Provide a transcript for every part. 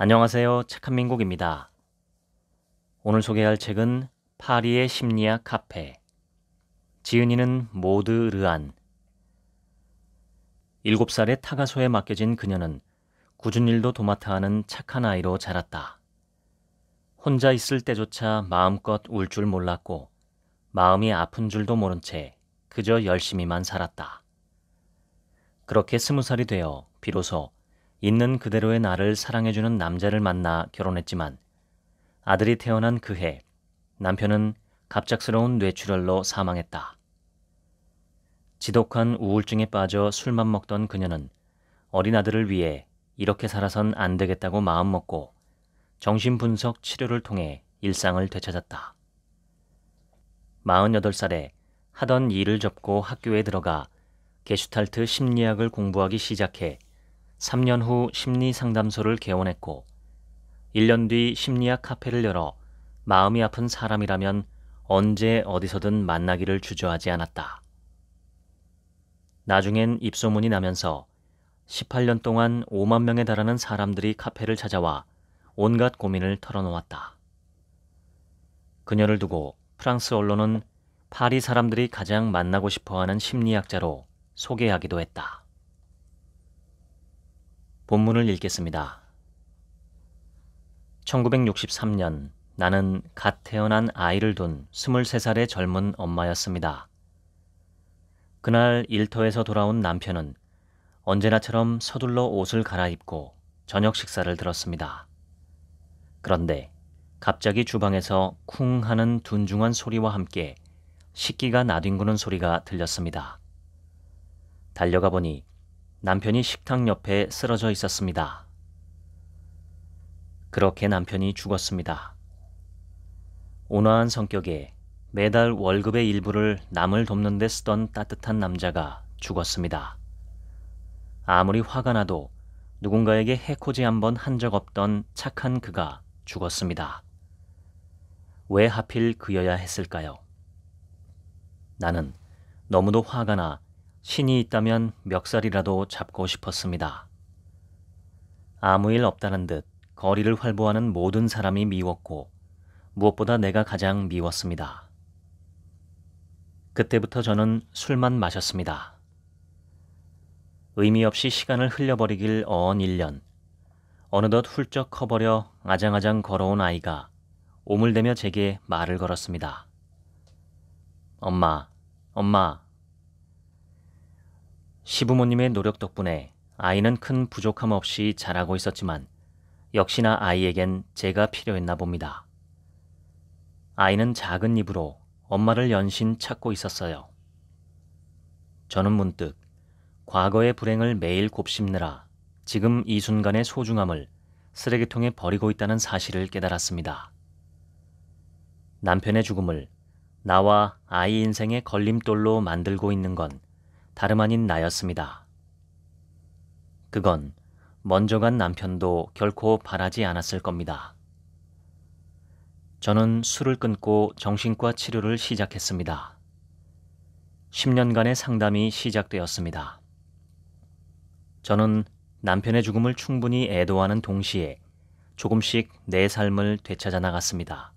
안녕하세요. 착한 민국입니다. 오늘 소개할 책은 파리의 심리학 카페. 지은이는 모드 르안. 7살의 타가소에 맡겨진 그녀는 굳은 일도 도맡아 하는 착한 아이로 자랐다. 혼자 있을 때조차 마음껏 울 줄 몰랐고 마음이 아픈 줄도 모른 채 그저 열심히만 살았다. 그렇게 스무 살이 되어 비로소 있는 그대로의 나를 사랑해주는 남자를 만나 결혼했지만 아들이 태어난 그 해 남편은 갑작스러운 뇌출혈로 사망했다. 지독한 우울증에 빠져 술만 먹던 그녀는 어린 아들을 위해 이렇게 살아선 안 되겠다고 마음먹고 정신분석 치료를 통해 일상을 되찾았다. 48살에 하던 일을 접고 학교에 들어가 게슈탈트 심리학을 공부하기 시작해 3년 후 심리 상담소를 개원했고 1년 뒤 심리학 카페를 열어 마음이 아픈 사람이라면 언제 어디서든 만나기를 주저하지 않았다. 나중엔 입소문이 나면서 18년 동안 5만 명에 달하는 사람들이 카페를 찾아와 온갖 고민을 털어놓았다. 그녀를 두고 프랑스 언론은 파리 사람들이 가장 만나고 싶어 하는 심리학자로 소개하기도 했다. 본문을 읽겠습니다. 1963년 나는 갓 태어난 아이를 둔 23살의 젊은 엄마였습니다. 그날 일터에서 돌아온 남편은 언제나처럼 서둘러 옷을 갈아입고 저녁 식사를 들었습니다. 그런데 갑자기 주방에서 쿵 하는 둔중한 소리와 함께 식기가 나뒹구는 소리가 들렸습니다. 달려가 보니 남편이 식탁 옆에 쓰러져 있었습니다. 그렇게 남편이 죽었습니다. 온화한 성격에 매달 월급의 일부를 남을 돕는 데 쓰던 따뜻한 남자가 죽었습니다. 아무리 화가 나도 누군가에게 해코지 한 번 한 적 없던 착한 그가 죽었습니다. 왜 하필 그여야 했을까요? 나는 너무도 화가 나 신이 있다면 멱살이라도 잡고 싶었습니다. 아무 일 없다는 듯 거리를 활보하는 모든 사람이 미웠고 무엇보다 내가 가장 미웠습니다. 그때부터 저는 술만 마셨습니다. 의미 없이 시간을 흘려버리길 어언 1년. 어느덧 훌쩍 커버려 아장아장 걸어온 아이가 오물대며 제게 말을 걸었습니다. 엄마, 엄마, 시부모님의 노력 덕분에 아이는 큰 부족함 없이 자라고 있었지만 역시나 아이에겐 제가 필요했나 봅니다. 아이는 작은 입으로 엄마를 연신 찾고 있었어요. 저는 문득 과거의 불행을 매일 곱씹느라 지금 이 순간의 소중함을 쓰레기통에 버리고 있다는 사실을 깨달았습니다. 남편의 죽음을 나와 아이 인생의 걸림돌로 만들고 있는 건 다름 아닌 나였습니다. 그건 먼저 간 남편도 결코 바라지 않았을 겁니다. 저는 술을 끊고 정신과 치료를 시작했습니다. 10년간의 상담이 시작되었습니다. 저는 남편의 죽음을 충분히 애도하는 동시에 조금씩 내 삶을 되찾아 나갔습니다.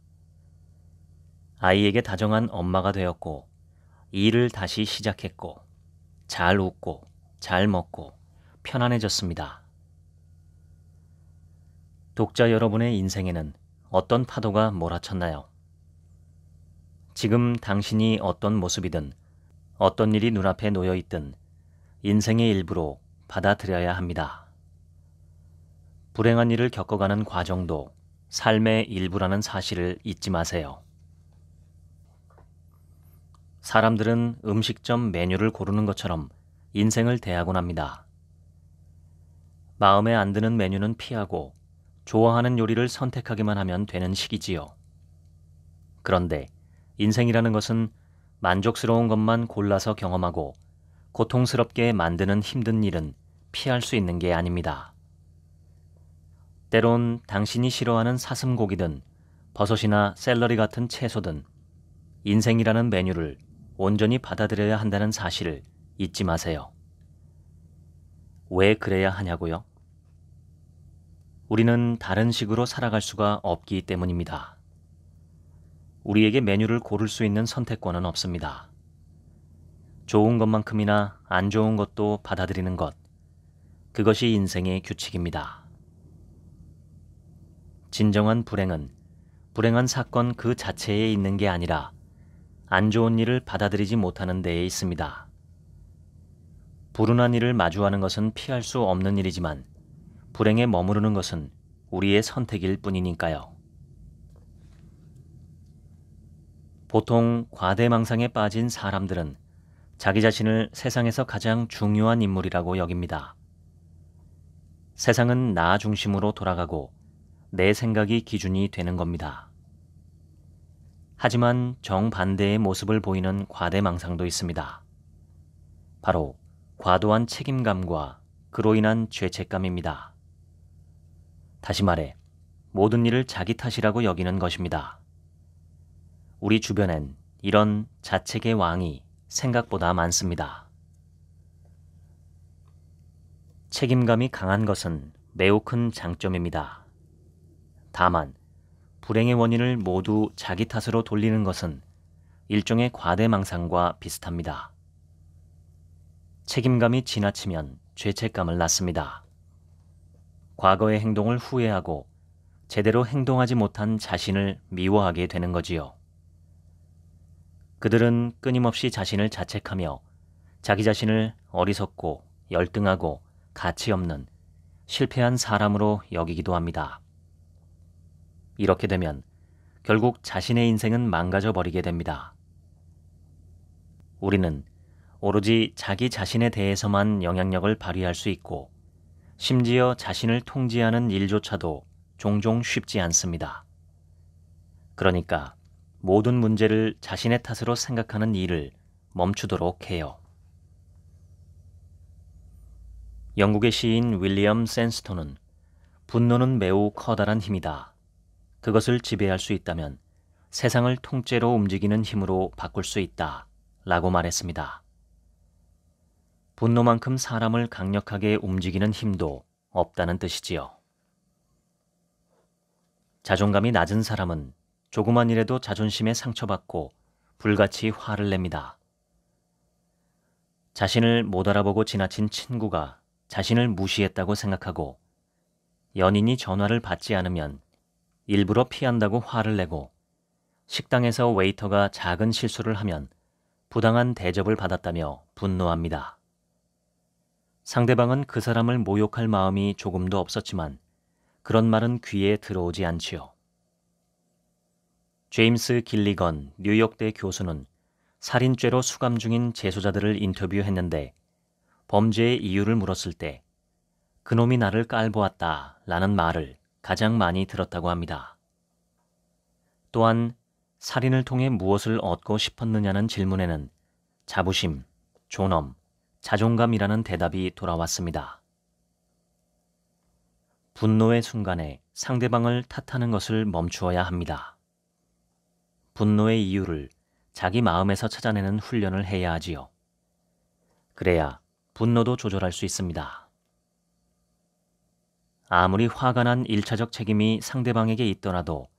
아이에게 다정한 엄마가 되었고, 일을 다시 시작했고, 잘 웃고 잘 먹고 편안해졌습니다. 독자 여러분의 인생에는 어떤 파도가 몰아쳤나요? 지금 당신이 어떤 모습이든 어떤 일이 눈앞에 놓여 있든 인생의 일부로 받아들여야 합니다. 불행한 일을 겪어가는 과정도 삶의 일부라는 사실을 잊지 마세요. 사람들은 음식점 메뉴를 고르는 것처럼 인생을 대하곤 합니다. 마음에 안 드는 메뉴는 피하고 좋아하는 요리를 선택하기만 하면 되는 식이지요 그런데 인생이라는 것은 만족스러운 것만 골라서 경험하고 고통스럽게 만드는 힘든 일은 피할 수 있는 게 아닙니다. 때론 당신이 싫어하는 사슴고기든 버섯이나 샐러리 같은 채소든 인생이라는 메뉴를 온전히 받아들여야 한다는 사실을 잊지 마세요. 왜 그래야 하냐고요? 우리는 다른 식으로 살아갈 수가 없기 때문입니다. 우리에게 메뉴를 고를 수 있는 선택권은 없습니다. 좋은 것만큼이나 안 좋은 것도 받아들이는 것. 그것이 인생의 규칙입니다. 진정한 불행은 불행한 사건 그 자체에 있는 게 아니라 안 좋은 일을 받아들이지 못하는 데에 있습니다. 불운한 일을 마주하는 것은 피할 수 없는 일이지만 불행에 머무르는 것은 우리의 선택일 뿐이니까요. 보통 과대망상에 빠진 사람들은 자기 자신을 세상에서 가장 중요한 인물이라고 여깁니다. 세상은 나 중심으로 돌아가고 내 생각이 기준이 되는 겁니다. 하지만 정반대의 모습을 보이는 과대망상도 있습니다. 바로 과도한 책임감과 그로 인한 죄책감입니다. 다시 말해, 모든 일을 자기 탓이라고 여기는 것입니다. 우리 주변엔 이런 자책의 왕이 생각보다 많습니다. 책임감이 강한 것은 매우 큰 장점입니다. 다만, 불행의 원인을 모두 자기 탓으로 돌리는 것은 일종의 과대망상과 비슷합니다. 책임감이 지나치면 죄책감을 낳습니다. 과거의 행동을 후회하고 제대로 행동하지 못한 자신을 미워하게 되는 거지요. 그들은 끊임없이 자신을 자책하며 자기 자신을 어리석고 열등하고 가치 없는 실패한 사람으로 여기기도 합니다. 이렇게 되면 결국 자신의 인생은 망가져 버리게 됩니다. 우리는 오로지 자기 자신에 대해서만 영향력을 발휘할 수 있고 심지어 자신을 통제하는 일조차도 종종 쉽지 않습니다. 그러니까 모든 문제를 자신의 탓으로 생각하는 일을 멈추도록 해요. 영국의 시인 윌리엄 센스톤은 분노는 매우 커다란 힘이다. 그것을 지배할 수 있다면 세상을 통째로 움직이는 힘으로 바꿀 수 있다 라고 말했습니다. 분노만큼 사람을 강력하게 움직이는 힘도 없다는 뜻이지요. 자존감이 낮은 사람은 조그만 일에도 자존심에 상처받고 불같이 화를 냅니다. 자신을 못 알아보고 지나친 친구가 자신을 무시했다고 생각하고 연인이 전화를 받지 않으면 일부러 피한다고 화를 내고 식당에서 웨이터가 작은 실수를 하면 부당한 대접을 받았다며 분노합니다. 상대방은 그 사람을 모욕할 마음이 조금도 없었지만 그런 말은 귀에 들어오지 않지요. 제임스 길리건 뉴욕대 교수는 살인죄로 수감 중인 재소자들을 인터뷰했는데 범죄의 이유를 물었을 때 그놈이 나를 깔보았다 라는 말을 가장 많이 들었다고 합니다. 또한 살인을 통해 무엇을 얻고 싶었느냐는 질문에는 자부심, 존엄, 자존감이라는 대답이 돌아왔습니다. 분노의 순간에 상대방을 탓하는 것을 멈추어야 합니다. 분노의 이유를 자기 마음에서 찾아내는 훈련을 해야 하지요. 그래야 분노도 조절할 수 있습니다. 아무리 화가 난 일차적 책임이 상대방에게 있더라도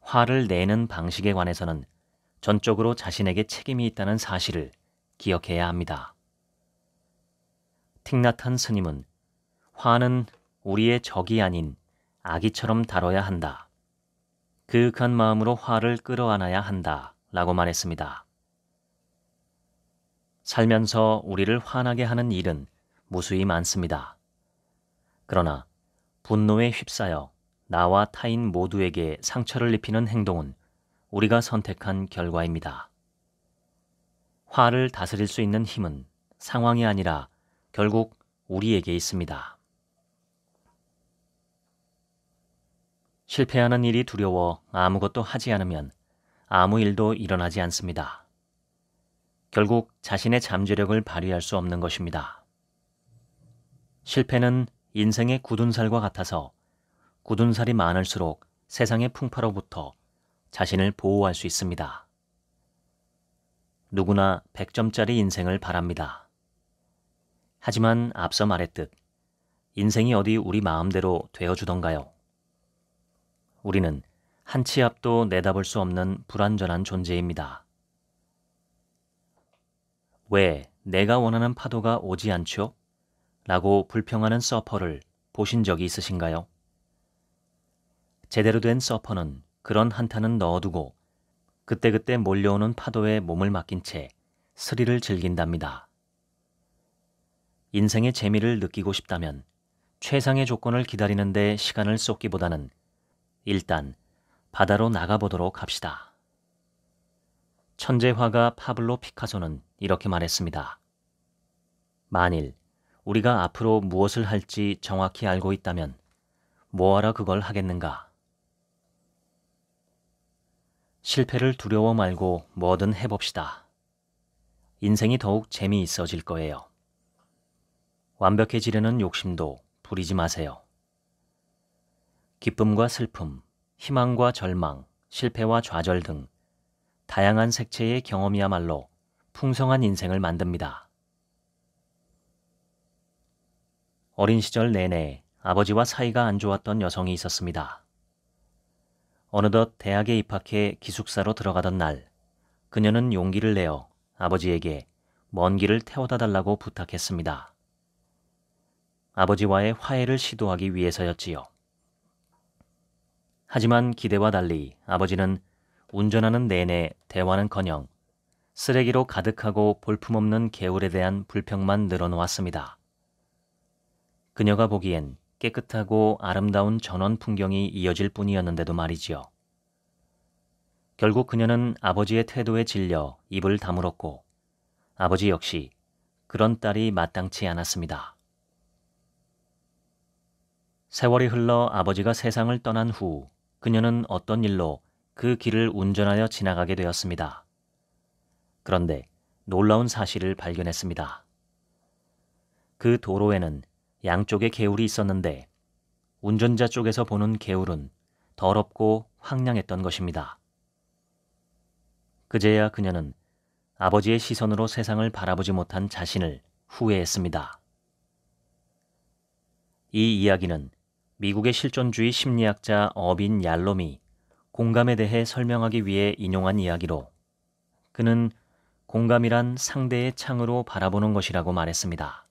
화를 내는 방식에 관해서는 전적으로 자신에게 책임이 있다는 사실을 기억해야 합니다. 틱나탄 스님은 화는 우리의 적이 아닌 아기처럼 다뤄야 한다. 그윽한 마음으로 화를 끌어안아야 한다. 라고 말했습니다. 살면서 우리를 화나게 하는 일은 무수히 많습니다. 그러나 분노에 휩싸여 나와 타인 모두에게 상처를 입히는 행동은 우리가 선택한 결과입니다. 화를 다스릴 수 있는 힘은 상황이 아니라 결국 우리에게 있습니다. 실패하는 일이 두려워 아무것도 하지 않으면 아무 일도 일어나지 않습니다. 결국 자신의 잠재력을 발휘할 수 없는 것입니다. 실패는 인생의 굳은 살과 같아서 굳은 살이 많을수록 세상의 풍파로부터 자신을 보호할 수 있습니다. 누구나 100점짜리 인생을 바랍니다. 하지만 앞서 말했듯 인생이 어디 우리 마음대로 되어주던가요? 우리는 한 치 앞도 내다볼 수 없는 불완전한 존재입니다. 왜 내가 원하는 파도가 오지 않죠? 라고 불평하는 서퍼를 보신 적이 있으신가요? 제대로 된 서퍼는 그런 한탄은 넣어두고 그때그때 몰려오는 파도에 몸을 맡긴 채 스릴을 즐긴답니다. 인생의 재미를 느끼고 싶다면 최상의 조건을 기다리는데 시간을 쏟기보다는 일단 바다로 나가보도록 합시다. 천재화가 파블로 피카소는 이렇게 말했습니다. 만일 우리가 앞으로 무엇을 할지 정확히 알고 있다면 뭐하러 그걸 하겠는가? 실패를 두려워 말고 뭐든 해봅시다. 인생이 더욱 재미있어질 거예요. 완벽해지려는 욕심도 부리지 마세요. 기쁨과 슬픔, 희망과 절망, 실패와 좌절 등 다양한 색채의 경험이야말로 풍성한 인생을 만듭니다. 어린 시절 내내 아버지와 사이가 안 좋았던 여성이 있었습니다. 어느덧 대학에 입학해 기숙사로 들어가던 날, 그녀는 용기를 내어 아버지에게 먼 길을 태워다 달라고 부탁했습니다. 아버지와의 화해를 시도하기 위해서였지요. 하지만 기대와 달리 아버지는 운전하는 내내 대화는커녕 쓰레기로 가득하고 볼품없는 개울에 대한 불평만 늘어놓았습니다. 그녀가 보기엔 깨끗하고 아름다운 전원 풍경이 이어질 뿐이었는데도 말이지요. 결국 그녀는 아버지의 태도에 질려 입을 다물었고 아버지 역시 그런 딸이 마땅치 않았습니다. 세월이 흘러 아버지가 세상을 떠난 후 그녀는 어떤 일로 그 길을 운전하여 지나가게 되었습니다. 그런데 놀라운 사실을 발견했습니다. 그 도로에는 양쪽에 개울이 있었는데 운전자 쪽에서 보는 개울은 더럽고 황량했던 것입니다. 그제야 그녀는 아버지의 시선으로 세상을 바라보지 못한 자신을 후회했습니다. 이 이야기는 미국의 실존주의 심리학자 어빈 얄롬이 공감에 대해 설명하기 위해 인용한 이야기로 그는 공감이란 상대의 창으로 바라보는 것이라고 말했습니다.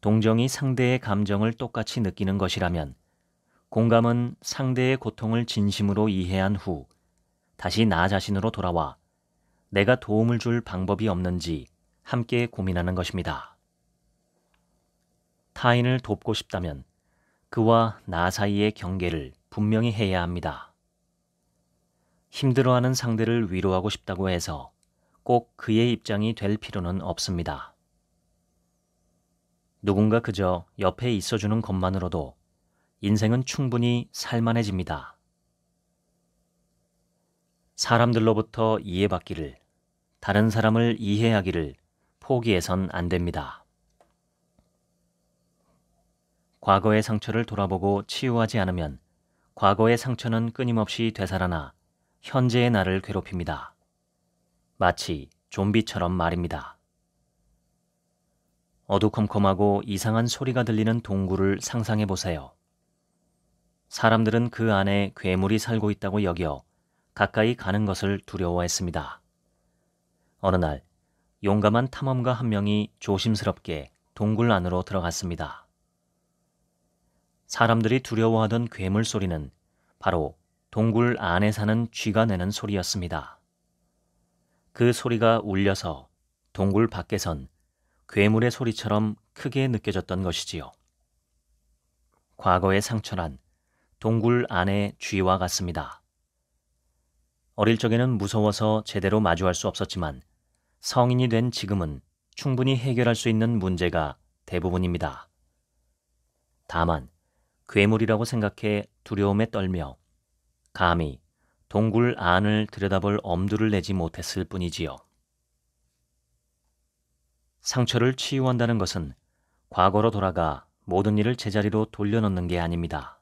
동정이 상대의 감정을 똑같이 느끼는 것이라면 공감은 상대의 고통을 진심으로 이해한 후 다시 나 자신으로 돌아와 내가 도움을 줄 방법이 없는지 함께 고민하는 것입니다. 타인을 돕고 싶다면 그와 나 사이의 경계를 분명히 해야 합니다. 힘들어하는 상대를 위로하고 싶다고 해서 꼭 그의 입장이 될 필요는 없습니다. 누군가 그저 옆에 있어주는 것만으로도 인생은 충분히 살만해집니다. 사람들로부터 이해받기를, 다른 사람을 이해하기를 포기해선 안 됩니다. 과거의 상처를 돌아보고 치유하지 않으면 과거의 상처는 끊임없이 되살아나 현재의 나를 괴롭힙니다. 마치 좀비처럼 말입니다. 어두컴컴하고 이상한 소리가 들리는 동굴을 상상해 보세요. 사람들은 그 안에 괴물이 살고 있다고 여겨 가까이 가는 것을 두려워했습니다. 어느 날 용감한 탐험가 한 명이 조심스럽게 동굴 안으로 들어갔습니다. 사람들이 두려워하던 괴물 소리는 바로 동굴 안에 사는 쥐가 내는 소리였습니다. 그 소리가 울려서 동굴 밖에선 괴물의 소리처럼 크게 느껴졌던 것이지요. 과거의 상처란 동굴 안의 쥐와 같습니다. 어릴 적에는 무서워서 제대로 마주할 수 없었지만 성인이 된 지금은 충분히 해결할 수 있는 문제가 대부분입니다. 다만 괴물이라고 생각해 두려움에 떨며 감히 동굴 안을 들여다볼 엄두를 내지 못했을 뿐이지요. 상처를 치유한다는 것은 과거로 돌아가 모든 일을 제자리로 돌려놓는 게 아닙니다.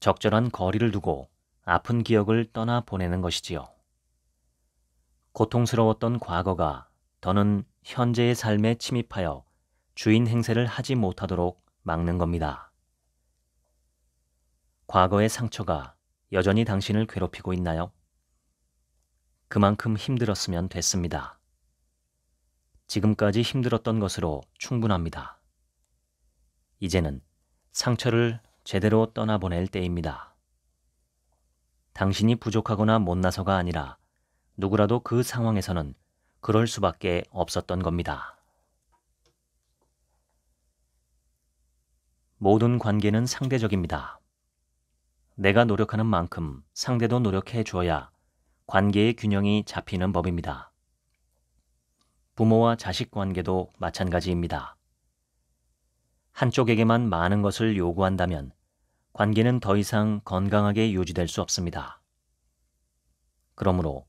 적절한 거리를 두고 아픈 기억을 떠나 보내는 것이지요. 고통스러웠던 과거가 더는 현재의 삶에 침입하여 주인 행세를 하지 못하도록 막는 겁니다. 과거의 상처가 여전히 당신을 괴롭히고 있나요? 그만큼 힘들었으면 됐습니다. 지금까지 힘들었던 것으로 충분합니다. 이제는 상처를 제대로 떠나보낼 때입니다. 당신이 부족하거나 못나서가 아니라 누구라도 그 상황에서는 그럴 수밖에 없었던 겁니다. 모든 관계는 상대적입니다. 내가 노력하는 만큼 상대도 노력해 주어야 관계의 균형이 잡히는 법입니다. 부모와 자식 관계도 마찬가지입니다. 한쪽에게만 많은 것을 요구한다면 관계는 더 이상 건강하게 유지될 수 없습니다. 그러므로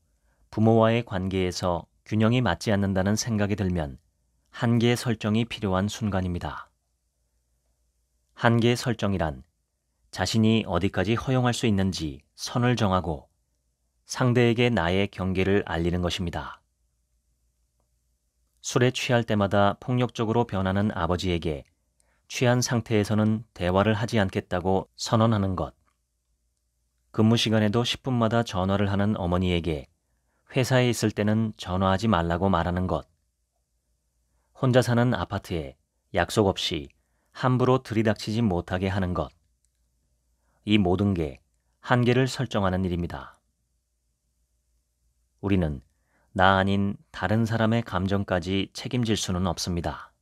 부모와의 관계에서 균형이 맞지 않는다는 생각이 들면 한계 설정이 필요한 순간입니다. 한계 설정이란 자신이 어디까지 허용할 수 있는지 선을 정하고 상대에게 나의 경계를 알리는 것입니다. 술에 취할 때마다 폭력적으로 변하는 아버지에게 취한 상태에서는 대화를 하지 않겠다고 선언하는 것. 근무 시간에도 10분마다 전화를 하는 어머니에게 회사에 있을 때는 전화하지 말라고 말하는 것. 혼자 사는 아파트에 약속 없이 함부로 들이닥치지 못하게 하는 것. 이 모든 게 한계를 설정하는 일입니다. 우리는 나 아닌 다른 사람의 감정까지 책임질 수는 없습니다.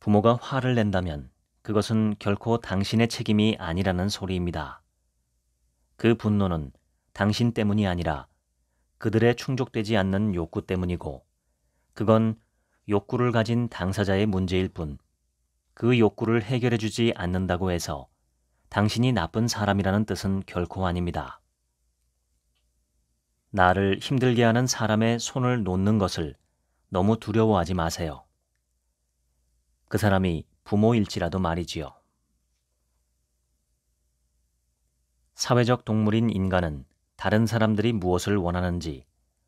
부모가 화를 낸다면 그것은 결코 당신의 책임이 아니라는 소리입니다. 그 분노는 당신 때문이 아니라 그들의 충족되지 않는 욕구 때문이고 그건 욕구를 가진 당사자의 문제일 뿐그 욕구를 해결해주지 않는다고 해서 당신이 나쁜 사람이라는 뜻은 결코 아닙니다. 나를 힘들게 하는 사람의 손을 놓는 것을 너무 두려워하지 마세요. 그 사람이 부모일지라도 말이지요. 사회적 동물인 인간은 다른 사람들이 무엇을 원하는지,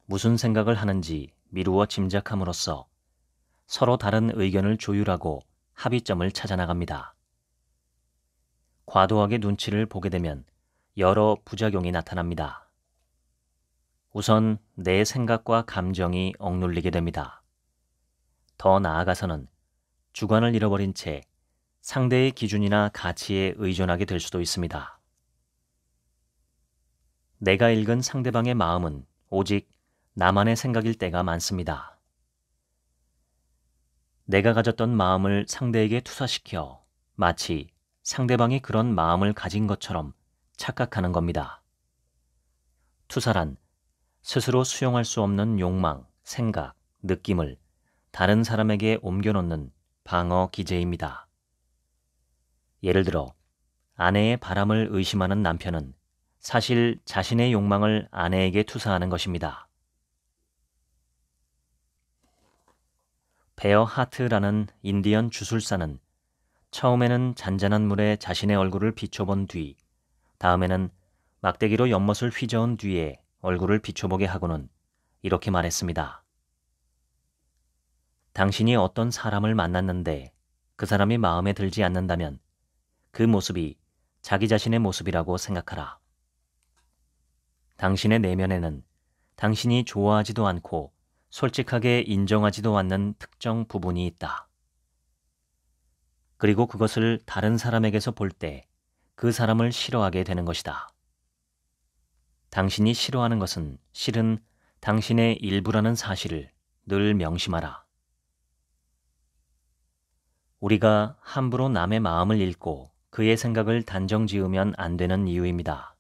무슨 생각을 하는지 미루어 짐작함으로써 서로 다른 의견을 조율하고 합의점을 찾아나갑니다. 과도하게 눈치를 보게 되면 여러 부작용이 나타납니다. 우선 내 생각과 감정이 억눌리게 됩니다. 더 나아가서는 주관을 잃어버린 채 상대의 기준이나 가치에 의존하게 될 수도 있습니다. 내가 읽은 상대방의 마음은 오직 나만의 생각일 때가 많습니다. 내가 가졌던 마음을 상대에게 투사시켜 마치 상대방이 그런 마음을 가진 것처럼 착각하는 겁니다. 투사란 스스로 수용할 수 없는 욕망, 생각, 느낌을 다른 사람에게 옮겨놓는 방어 기제입니다. 예를 들어, 아내의 바람을 의심하는 남편은 사실 자신의 욕망을 아내에게 투사하는 것입니다. 베어 하트라는 인디언 주술사는 처음에는 잔잔한 물에 자신의 얼굴을 비춰본 뒤, 다음에는 막대기로 연못을 휘저은 뒤에 얼굴을 비춰보게 하고는 이렇게 말했습니다. 당신이 어떤 사람을 만났는데 그 사람이 마음에 들지 않는다면 그 모습이 자기 자신의 모습이라고 생각하라. 당신의 내면에는 당신이 좋아하지도 않고 솔직하게 인정하지도 않는 특정 부분이 있다. 그리고 그것을 다른 사람에게서 볼 때 그 사람을 싫어하게 되는 것이다. 당신이 싫어하는 것은 실은 당신의 일부라는 사실을 늘 명심하라. 우리가 함부로 남의 마음을 읽고 그의 생각을 단정 지으면 안 되는 이유입니다.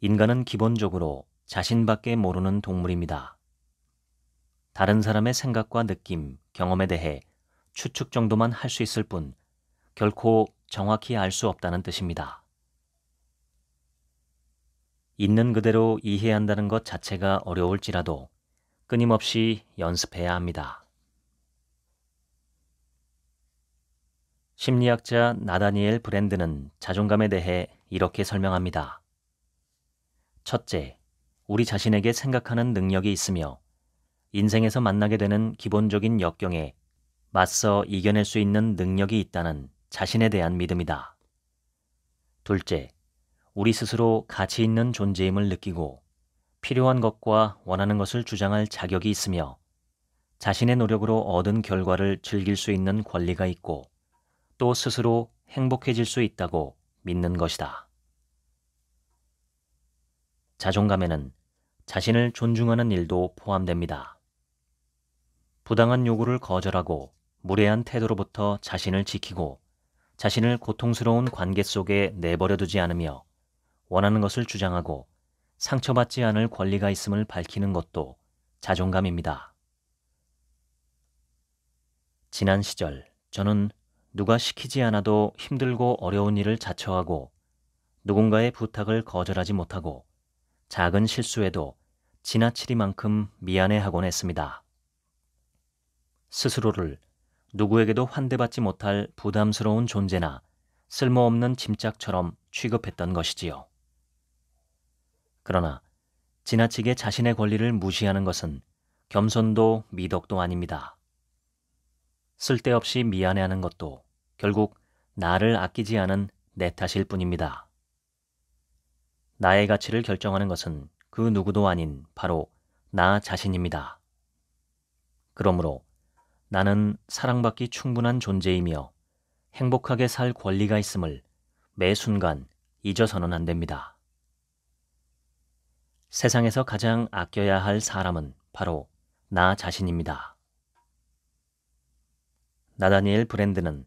인간은 기본적으로 자신밖에 모르는 동물입니다. 다른 사람의 생각과 느낌, 경험에 대해 추측 정도만 할 수 있을 뿐 결코 정확히 알 수 없다는 뜻입니다. 있는 그대로 이해한다는 것 자체가 어려울지라도 끊임없이 연습해야 합니다. 심리학자 나다니엘 브랜드는 자존감에 대해 이렇게 설명합니다. 첫째, 우리 자신에게 생각하는 능력이 있으며 인생에서 만나게 되는 기본적인 역경에 맞서 이겨낼 수 있는 능력이 있다는 자신에 대한 믿음이다. 둘째, 우리 스스로 가치 있는 존재임을 느끼고 필요한 것과 원하는 것을 주장할 자격이 있으며 자신의 노력으로 얻은 결과를 즐길 수 있는 권리가 있고 또 스스로 행복해질 수 있다고 믿는 것이다. 자존감에는 자신을 존중하는 일도 포함됩니다. 부당한 요구를 거절하고 무례한 태도로부터 자신을 지키고 자신을 고통스러운 관계 속에 내버려두지 않으며 원하는 것을 주장하고 상처받지 않을 권리가 있음을 밝히는 것도 자존감입니다. 지난 시절 저는 누가 시키지 않아도 힘들고 어려운 일을 자처하고 누군가의 부탁을 거절하지 못하고 작은 실수에도 지나치리만큼 미안해하곤 했습니다. 스스로를 누구에게도 환대받지 못할 부담스러운 존재나 쓸모없는 짐짝처럼 취급했던 것이지요. 그러나 지나치게 자신의 권리를 무시하는 것은 겸손도 미덕도 아닙니다. 쓸데없이 미안해하는 것도 결국 나를 아끼지 않은 내 탓일 뿐입니다. 나의 가치를 결정하는 것은 그 누구도 아닌 바로 나 자신입니다. 그러므로 나는 사랑받기 충분한 존재이며 행복하게 살 권리가 있음을 매 순간 잊어서는 안 됩니다. 세상에서 가장 아껴야 할 사람은 바로 나 자신입니다. 나다니엘 브랜드는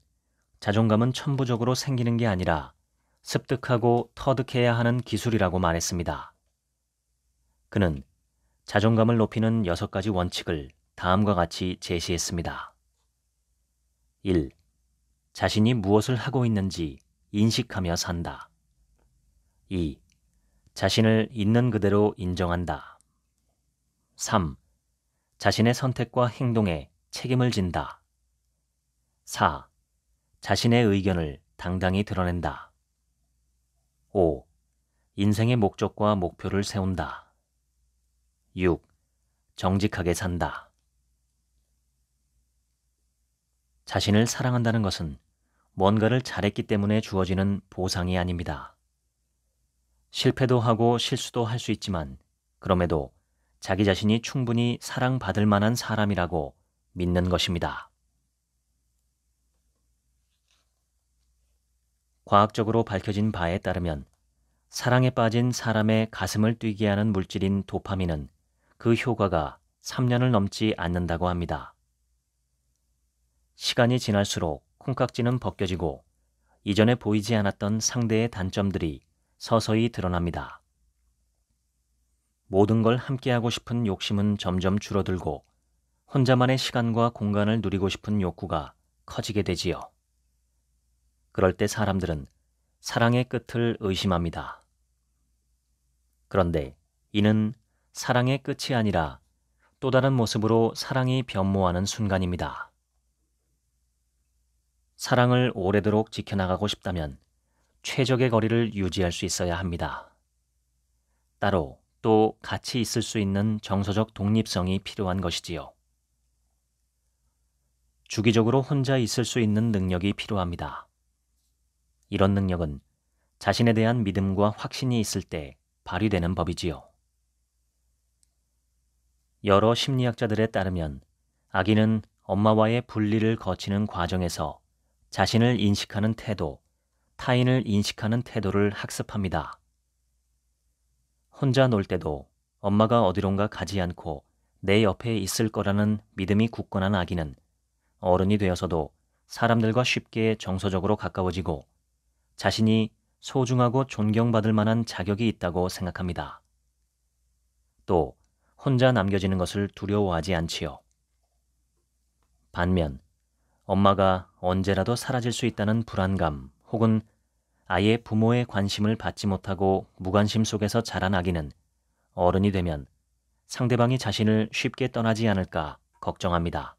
자존감은 천부적으로 생기는 게 아니라 습득하고 터득해야 하는 기술이라고 말했습니다. 그는 자존감을 높이는 여섯 가지 원칙을 다음과 같이 제시했습니다. 1. 자신이 무엇을 하고 있는지 인식하며 산다. 2. 자신을 있는 그대로 인정한다. 3. 자신의 선택과 행동에 책임을 진다. 4. 자신의 의견을 당당히 드러낸다. 5. 인생의 목적과 목표를 세운다. 6. 정직하게 산다. 자신을 사랑한다는 것은 뭔가를 잘했기 때문에 주어지는 보상이 아닙니다. 실패도 하고 실수도 할 수 있지만 그럼에도 자기 자신이 충분히 사랑받을 만한 사람이라고 믿는 것입니다. 과학적으로 밝혀진 바에 따르면 사랑에 빠진 사람의 가슴을 뛰게 하는 물질인 도파민은 그 효과가 3년을 넘지 않는다고 합니다. 시간이 지날수록 콩깍지는 벗겨지고 이전에 보이지 않았던 상대의 단점들이 서서히 드러납니다. 모든 걸 함께하고 싶은 욕심은 점점 줄어들고 혼자만의 시간과 공간을 누리고 싶은 욕구가 커지게 되지요. 그럴 때 사람들은 사랑의 끝을 의심합니다. 그런데 이는 사랑의 끝이 아니라 또 다른 모습으로 사랑이 변모하는 순간입니다. 사랑을 오래도록 지켜나가고 싶다면 최적의 거리를 유지할 수 있어야 합니다. 따로 또 같이 있을 수 있는 정서적 독립성이 필요한 것이지요. 주기적으로 혼자 있을 수 있는 능력이 필요합니다. 이런 능력은 자신에 대한 믿음과 확신이 있을 때 발휘되는 법이지요. 여러 심리학자들에 따르면 아기는 엄마와의 분리를 거치는 과정에서 자신을 인식하는 태도, 타인을 인식하는 태도를 학습합니다. 혼자 놀 때도 엄마가 어디론가 가지 않고 내 옆에 있을 거라는 믿음이 굳건한 아기는 어른이 되어서도 사람들과 쉽게 정서적으로 가까워지고 자신이 소중하고 존경받을 만한 자격이 있다고 생각합니다. 또 혼자 남겨지는 것을 두려워하지 않지요. 반면 엄마가 언제라도 사라질 수 있다는 불안감, 혹은 아예 부모의 관심을 받지 못하고 무관심 속에서 자란 아기는 어른이 되면 상대방이 자신을 쉽게 떠나지 않을까 걱정합니다.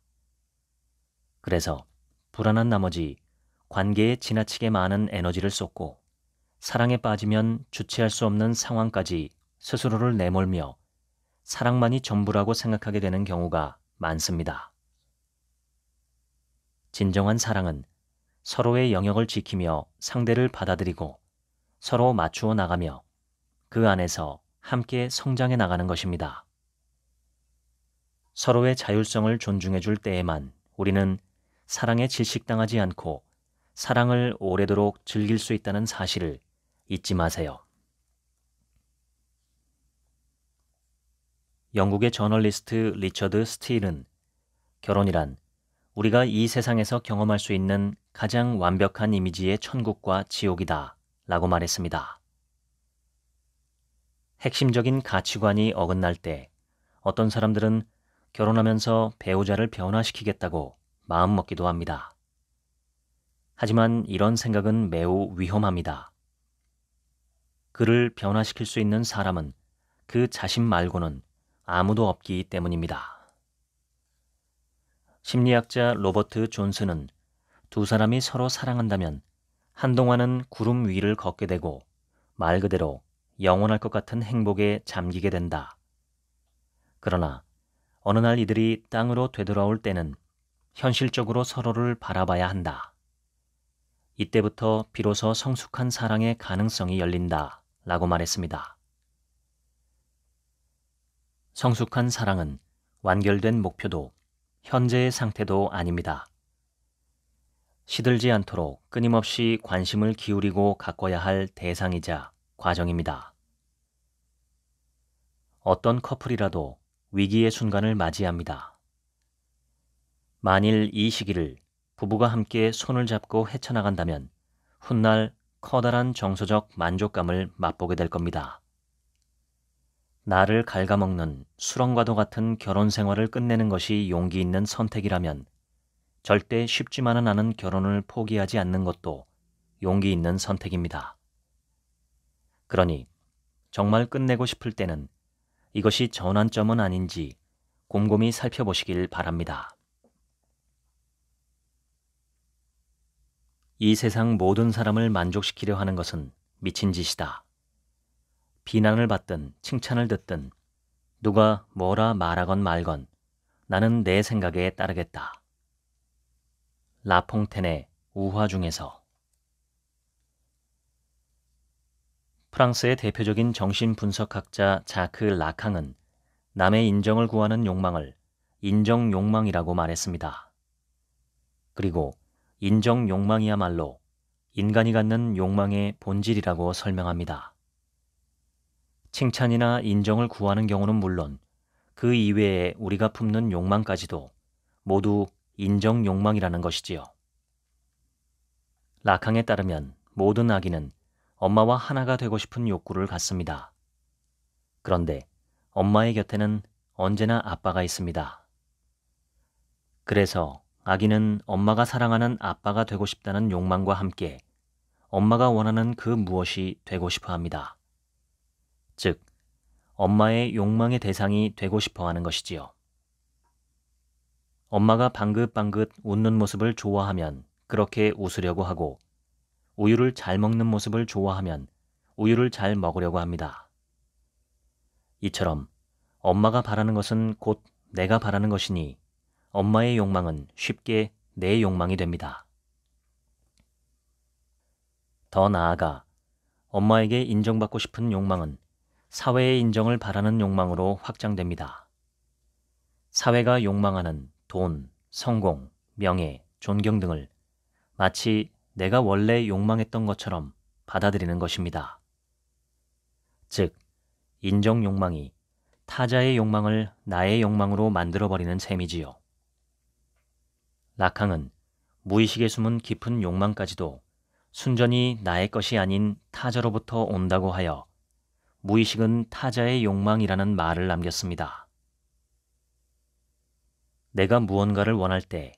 그래서 불안한 나머지 관계에 지나치게 많은 에너지를 쏟고 사랑에 빠지면 주체할 수 없는 상황까지 스스로를 내몰며 사랑만이 전부라고 생각하게 되는 경우가 많습니다. 진정한 사랑은 서로의 영역을 지키며 상대를 받아들이고 서로 맞추어 나가며 그 안에서 함께 성장해 나가는 것입니다. 서로의 자율성을 존중해 줄 때에만 우리는 사랑에 질식당하지 않고 사랑을 오래도록 즐길 수 있다는 사실을 잊지 마세요. 영국의 저널리스트 리처드 스틸은 결혼이란 우리가 이 세상에서 경험할 수 있는 가장 완벽한 이미지의 천국과 지옥이다 라고 말했습니다. 핵심적인 가치관이 어긋날 때 어떤 사람들은 결혼하면서 배우자를 변화시키겠다고 마음 먹기도 합니다. 하지만 이런 생각은 매우 위험합니다. 그를 변화시킬 수 있는 사람은 그 자신 말고는 아무도 없기 때문입니다. 심리학자 로버트 존슨은 두 사람이 서로 사랑한다면 한동안은 구름 위를 걷게 되고 말 그대로 영원할 것 같은 행복에 잠기게 된다. 그러나 어느 날 이들이 땅으로 되돌아올 때는 현실적으로 서로를 바라봐야 한다. 이때부터 비로소 성숙한 사랑의 가능성이 열린다. 라고 말했습니다. 성숙한 사랑은 완결된 목표도 현재의 상태도 아닙니다. 시들지 않도록 끊임없이 관심을 기울이고 가꿔야 할 대상이자 과정입니다. 어떤 커플이라도 위기의 순간을 맞이합니다. 만일 이 시기를 부부가 함께 손을 잡고 헤쳐나간다면 훗날 커다란 정서적 만족감을 맛보게 될 겁니다. 나를 갉아먹는 수렁과도 같은 결혼 생활을 끝내는 것이 용기 있는 선택이라면 절대 쉽지만은 않은 결혼을 포기하지 않는 것도 용기 있는 선택입니다. 그러니 정말 끝내고 싶을 때는 이것이 전환점은 아닌지 곰곰이 살펴보시길 바랍니다. 이 세상 모든 사람을 만족시키려 하는 것은 미친 짓이다. 비난을 받든 칭찬을 듣든 누가 뭐라 말하건 말건 나는 내 생각에 따르겠다. 라퐁텐의 우화 중에서 프랑스의 대표적인 정신분석학자 자크 라캉은 남의 인정을 구하는 욕망을 인정 욕망이라고 말했습니다. 그리고 인정 욕망이야말로 인간이 갖는 욕망의 본질이라고 설명합니다. 칭찬이나 인정을 구하는 경우는 물론 그 이외에 우리가 품는 욕망까지도 모두 인정 욕망이라는 것이지요. 라캉에 따르면 모든 아기는 엄마와 하나가 되고 싶은 욕구를 갖습니다. 그런데 엄마의 곁에는 언제나 아빠가 있습니다. 그래서 아기는 엄마가 사랑하는 아빠가 되고 싶다는 욕망과 함께 엄마가 원하는 그 무엇이 되고 싶어 합니다. 즉, 엄마의 욕망의 대상이 되고 싶어 하는 것이지요. 엄마가 방긋방긋 웃는 모습을 좋아하면 그렇게 웃으려고 하고 우유를 잘 먹는 모습을 좋아하면 우유를 잘 먹으려고 합니다. 이처럼 엄마가 바라는 것은 곧 내가 바라는 것이니 엄마의 욕망은 쉽게 내 욕망이 됩니다. 더 나아가 엄마에게 인정받고 싶은 욕망은 사회의 인정을 바라는 욕망으로 확장됩니다. 사회가 욕망하는 돈, 성공, 명예, 존경 등을 마치 내가 원래 욕망했던 것처럼 받아들이는 것입니다. 즉, 인정 욕망이 타자의 욕망을 나의 욕망으로 만들어버리는 셈이지요. 락항은 무의식에 숨은 깊은 욕망까지도 순전히 나의 것이 아닌 타자로부터 온다고 하여 무의식은 타자의 욕망이라는 말을 남겼습니다. 내가 무언가를 원할 때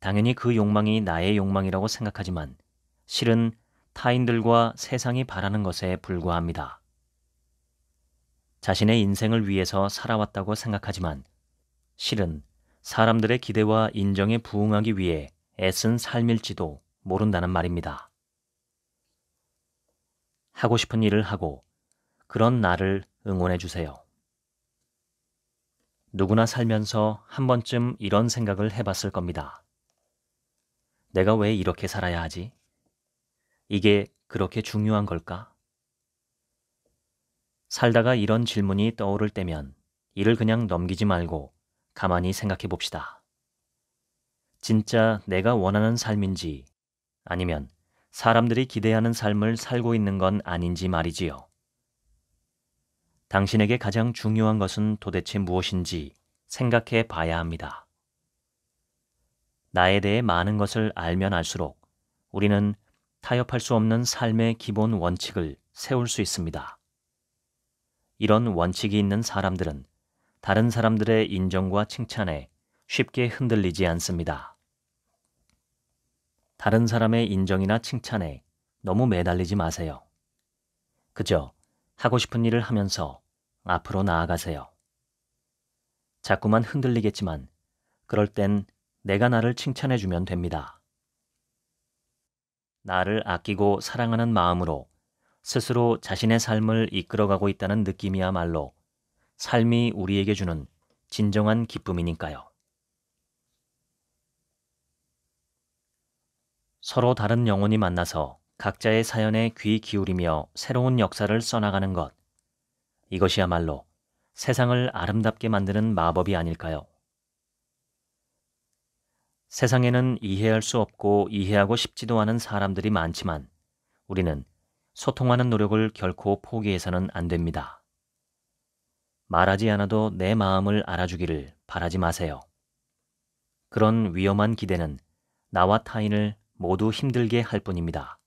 당연히 그 욕망이 나의 욕망이라고 생각하지만 실은 타인들과 세상이 바라는 것에 불과합니다. 자신의 인생을 위해서 살아왔다고 생각하지만 실은 사람들의 기대와 인정에 부응하기 위해 애쓴 삶일지도 모른다는 말입니다. 하고 싶은 일을 하고 그런 나를 응원해 주세요. 누구나 살면서 한 번쯤 이런 생각을 해봤을 겁니다. 내가 왜 이렇게 살아야 하지? 이게 그렇게 중요한 걸까? 살다가 이런 질문이 떠오를 때면 이를 그냥 넘기지 말고 가만히 생각해 봅시다. 진짜 내가 원하는 삶인지 아니면 사람들이 기대하는 삶을 살고 있는 건 아닌지 말이지요. 당신에게 가장 중요한 것은 도대체 무엇인지 생각해 봐야 합니다. 나에 대해 많은 것을 알면 알수록 우리는 타협할 수 없는 삶의 기본 원칙을 세울 수 있습니다. 이런 원칙이 있는 사람들은 다른 사람들의 인정과 칭찬에 쉽게 흔들리지 않습니다. 다른 사람의 인정이나 칭찬에 너무 매달리지 마세요. 그저 하고 싶은 일을 하면서 앞으로 나아가세요. 자꾸만 흔들리겠지만 그럴 땐 내가 나를 칭찬해 주면 됩니다. 나를 아끼고 사랑하는 마음으로 스스로 자신의 삶을 이끌어가고 있다는 느낌이야말로 삶이 우리에게 주는 진정한 기쁨이니까요. 서로 다른 영혼이 만나서 각자의 사연에 귀 기울이며 새로운 역사를 써나가는 것. 이것이야말로 세상을 아름답게 만드는 마법이 아닐까요? 세상에는 이해할 수 없고 이해하고 싶지도 않은 사람들이 많지만 우리는 소통하는 노력을 결코 포기해서는 안 됩니다. 말하지 않아도 내 마음을 알아주기를 바라지 마세요. 그런 위험한 기대는 나와 타인을 모두 힘들게 할 뿐입니다.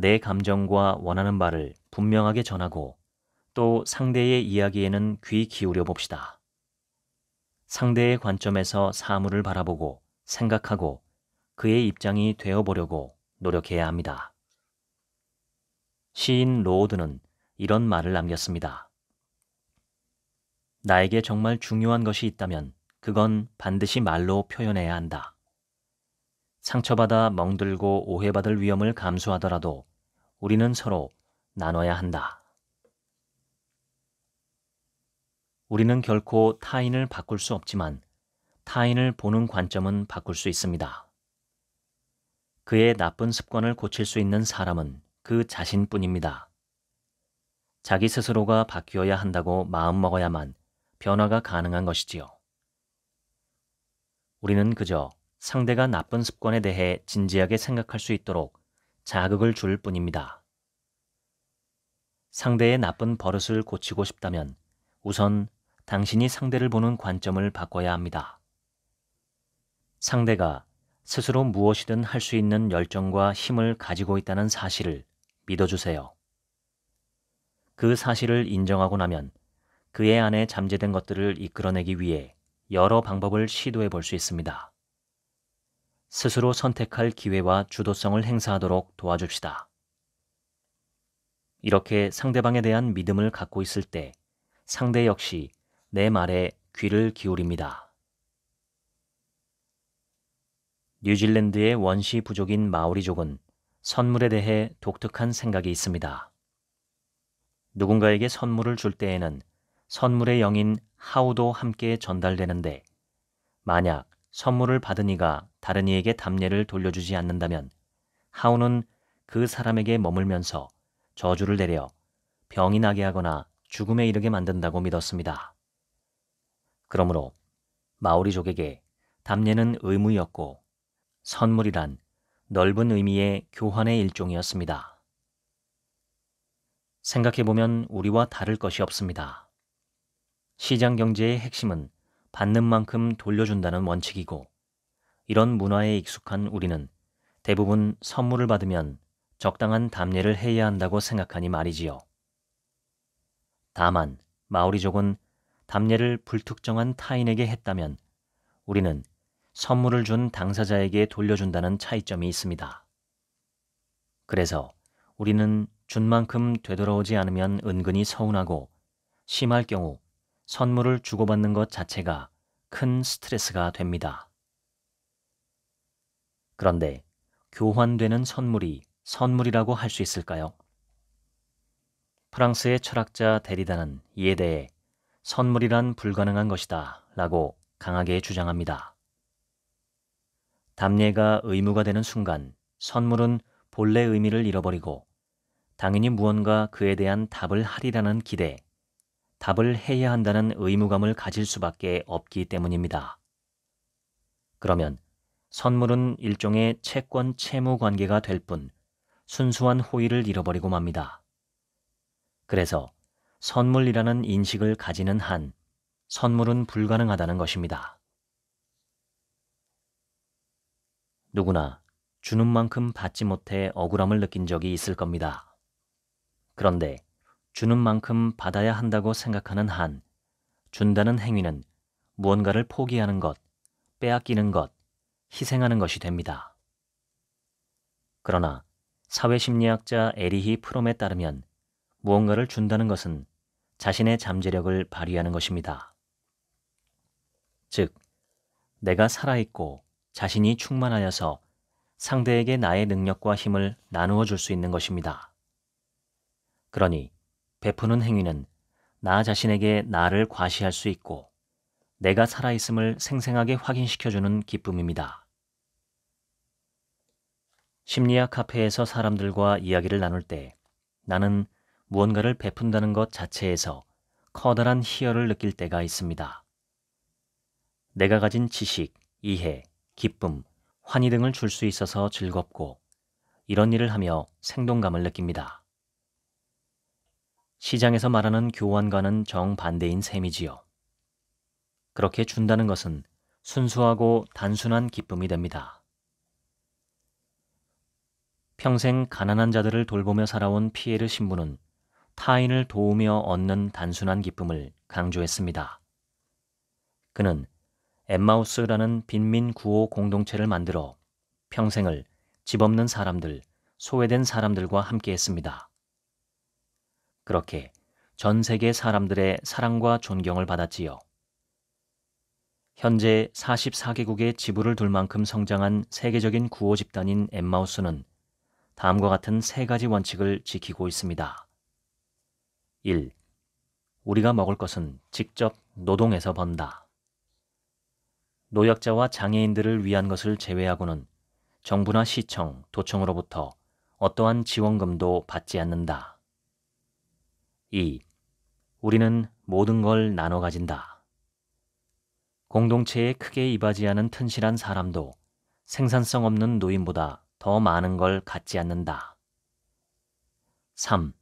내 감정과 원하는 바를 분명하게 전하고 또 상대의 이야기에는 귀 기울여 봅시다. 상대의 관점에서 사물을 바라보고 생각하고 그의 입장이 되어 보려고 노력해야 합니다. 시인 로드는 이런 말을 남겼습니다. 나에게 정말 중요한 것이 있다면 그건 반드시 말로 표현해야 한다. 상처받아 멍들고 오해받을 위험을 감수하더라도 우리는 서로 나눠야 한다. 우리는 결코 타인을 바꿀 수 없지만 타인을 보는 관점은 바꿀 수 있습니다. 그의 나쁜 습관을 고칠 수 있는 사람은 그 자신뿐입니다. 자기 스스로가 바뀌어야 한다고 마음먹어야만 변화가 가능한 것이지요. 우리는 그저 상대가 나쁜 습관에 대해 진지하게 생각할 수 있도록 자극을 줄 뿐입니다. 상대의 나쁜 버릇을 고치고 싶다면 우선 당신이 상대를 보는 관점을 바꿔야 합니다. 상대가 스스로 무엇이든 할 수 있는 열정과 힘을 가지고 있다는 사실을 믿어주세요. 그 사실을 인정하고 나면 그의 안에 잠재된 것들을 이끌어내기 위해 여러 방법을 시도해 볼 수 있습니다. 스스로 선택할 기회와 주도성을 행사하도록 도와줍시다. 이렇게 상대방에 대한 믿음을 갖고 있을 때 상대 역시 내 말에 귀를 기울입니다. 뉴질랜드의 원시 부족인 마오리족은 선물에 대해 독특한 생각이 있습니다. 누군가에게 선물을 줄 때에는 선물의 영인 하우도 함께 전달되는데 만약 선물을 받은 이가 다른 이에게 담례를 돌려주지 않는다면 하우는 그 사람에게 머물면서 저주를 내려 병이 나게 하거나 죽음에 이르게 만든다고 믿었습니다. 그러므로 마오리족에게 담례는 의무였고 선물이란 넓은 의미의 교환의 일종이었습니다. 생각해보면 우리와 다를 것이 없습니다. 시장 경제의 핵심은 받는 만큼 돌려준다는 원칙이고 이런 문화에 익숙한 우리는 대부분 선물을 받으면 적당한 담례를 해야 한다고 생각하니 말이지요. 다만 마오리족은 담례를 불특정한 타인에게 했다면 우리는 선물을 준 당사자에게 돌려준다는 차이점이 있습니다. 그래서 우리는 준 만큼 되돌아오지 않으면 은근히 서운하고 심할 경우 선물을 주고받는 것 자체가 큰 스트레스가 됩니다. 그런데 교환되는 선물이 선물이라고 할 수 있을까요? 프랑스의 철학자 데리다는 이에 대해 선물이란 불가능한 것이다 라고 강하게 주장합니다. 담례가 의무가 되는 순간 선물은 본래 의미를 잃어버리고 당연히 무언가 그에 대한 답을 하리라는 기대 답을 해야 한다는 의무감을 가질 수밖에 없기 때문입니다. 그러면 선물은 일종의 채권 채무 관계가 될 뿐 순수한 호의를 잃어버리고 맙니다. 그래서 선물이라는 인식을 가지는 한 선물은 불가능하다는 것입니다. 누구나 주는 만큼 받지 못해 억울함을 느낀 적이 있을 겁니다. 그런데 주는 만큼 받아야 한다고 생각하는 한, 준다는 행위는 무언가를 포기하는 것, 빼앗기는 것, 희생하는 것이 됩니다. 그러나 사회심리학자 에리히 프롬에 따르면 무언가를 준다는 것은 자신의 잠재력을 발휘하는 것입니다. 즉, 내가 살아있고 자신이 충만하여서 상대에게 나의 능력과 힘을 나누어 줄 수 있는 것입니다. 그러니 베푸는 행위는 나 자신에게 나를 과시할 수 있고 내가 살아있음을 생생하게 확인시켜주는 기쁨입니다. 심리학 카페에서 사람들과 이야기를 나눌 때 나는 무언가를 베푼다는 것 자체에서 커다란 희열을 느낄 때가 있습니다. 내가 가진 지식, 이해, 기쁨, 환희 등을 줄 수 있어서 즐겁고 이런 일을 하며 생동감을 느낍니다. 시장에서 말하는 교환과는 정반대인 셈이지요. 그렇게 준다는 것은 순수하고 단순한 기쁨이 됩니다. 평생 가난한 자들을 돌보며 살아온 피에르 신부는 타인을 도우며 얻는 단순한 기쁨을 강조했습니다. 그는 엠마우스라는 빈민 구호 공동체를 만들어 평생을 집없는 사람들, 소외된 사람들과 함께 했습니다. 그렇게 전 세계 사람들의 사랑과 존경을 받았지요. 현재 44개국의 지부를 둘 만큼 성장한 세계적인 구호 집단인 엠마우스는 다음과 같은 세 가지 원칙을 지키고 있습니다. 1. 우리가 먹을 것은 직접 노동에서 번다. 노약자와 장애인들을 위한 것을 제외하고는 정부나 시청, 도청으로부터 어떠한 지원금도 받지 않는다. 2. 우리는 모든 걸 나눠 가진다. 공동체에 크게 이바지하는 튼실한 사람도 생산성 없는 노인보다 더 많은 걸 갖지 않는다. 3.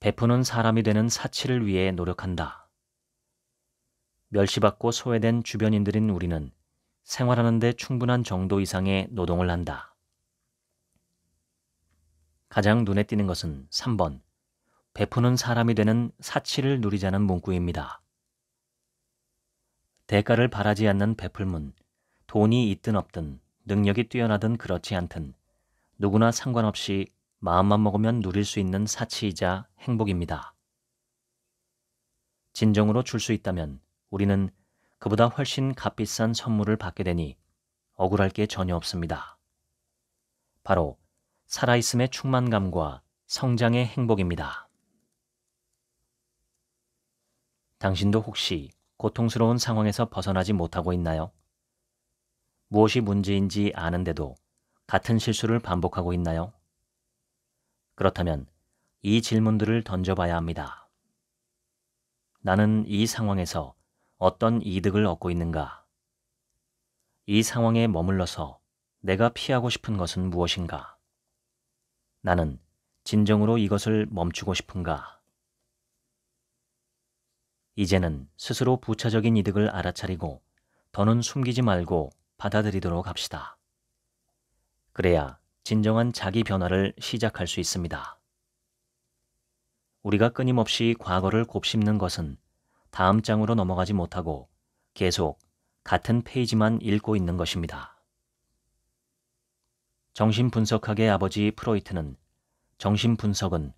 베푸는 사람이 되는 사치를 위해 노력한다. 멸시받고 소외된 주변인들인 우리는 생활하는데 충분한 정도 이상의 노동을 한다. 가장 눈에 띄는 것은 3번. 베푸는 사람이 되는 사치를 누리자는 문구입니다. 대가를 바라지 않는 베풀문, 돈이 있든 없든, 능력이 뛰어나든 그렇지 않든, 누구나 상관없이 마음만 먹으면 누릴 수 있는 사치이자 행복입니다. 진정으로 줄 수 있다면 우리는 그보다 훨씬 값비싼 선물을 받게 되니 억울할 게 전혀 없습니다. 바로 살아있음의 충만감과 성장의 행복입니다. 당신도 혹시 고통스러운 상황에서 벗어나지 못하고 있나요? 무엇이 문제인지 아는데도 같은 실수를 반복하고 있나요? 그렇다면 이 질문들을 던져봐야 합니다. 나는 이 상황에서 어떤 이득을 얻고 있는가? 이 상황에 머물러서 내가 피하고 싶은 것은 무엇인가? 나는 진정으로 이것을 멈추고 싶은가? 이제는 스스로 부차적인 이득을 알아차리고 더는 숨기지 말고 받아들이도록 합시다. 그래야 진정한 자기 변화를 시작할 수 있습니다. 우리가 끊임없이 과거를 곱씹는 것은 다음 장으로 넘어가지 못하고 계속 같은 페이지만 읽고 있는 것입니다. 정신분석학의 아버지 프로이트는 정신분석은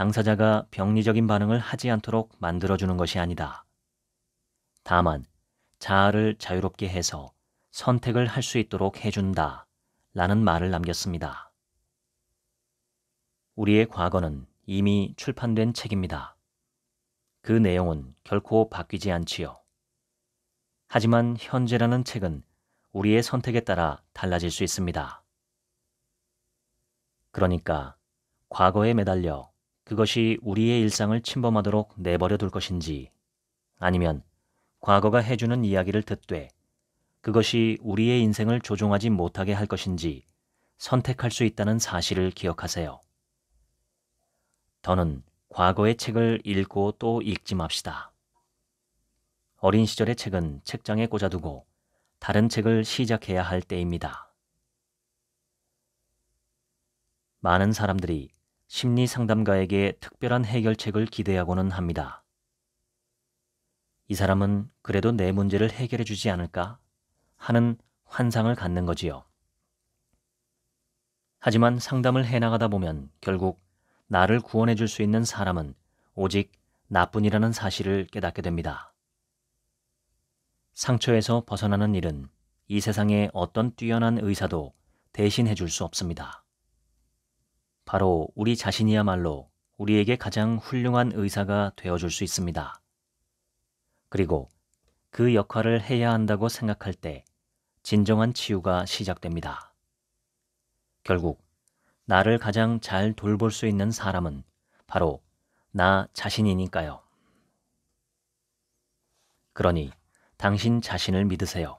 당사자가 병리적인 반응을 하지 않도록 만들어주는 것이 아니다. 다만, 자아를 자유롭게 해서 선택을 할 수 있도록 해준다. 라는 말을 남겼습니다. 우리의 과거는 이미 출판된 책입니다. 그 내용은 결코 바뀌지 않지요. 하지만 현재라는 책은 우리의 선택에 따라 달라질 수 있습니다. 그러니까 과거에 매달려 그것이 우리의 일상을 침범하도록 내버려 둘 것인지 아니면 과거가 해주는 이야기를 듣되 그것이 우리의 인생을 조종하지 못하게 할 것인지 선택할 수 있다는 사실을 기억하세요. 더는 과거의 책을 읽고 또 읽지 맙시다. 어린 시절의 책은 책장에 꽂아두고 다른 책을 시작해야 할 때입니다. 많은 사람들이 심리 상담가에게 특별한 해결책을 기대하고는 합니다. 이 사람은 그래도 내 문제를 해결해 주지 않을까 하는 환상을 갖는 거지요. 하지만 상담을 해나가다 보면 결국 나를 구원해 줄 수 있는 사람은 오직 나뿐이라는 사실을 깨닫게 됩니다. 상처에서 벗어나는 일은 이세상에 어떤 뛰어난 의사도 대신해 줄 수 없습니다. 바로 우리 자신이야말로 우리에게 가장 훌륭한 의사가 되어줄 수 있습니다. 그리고 그 역할을 해야 한다고 생각할 때 진정한 치유가 시작됩니다. 결국 나를 가장 잘 돌볼 수 있는 사람은 바로 나 자신이니까요. 그러니 당신 자신을 믿으세요.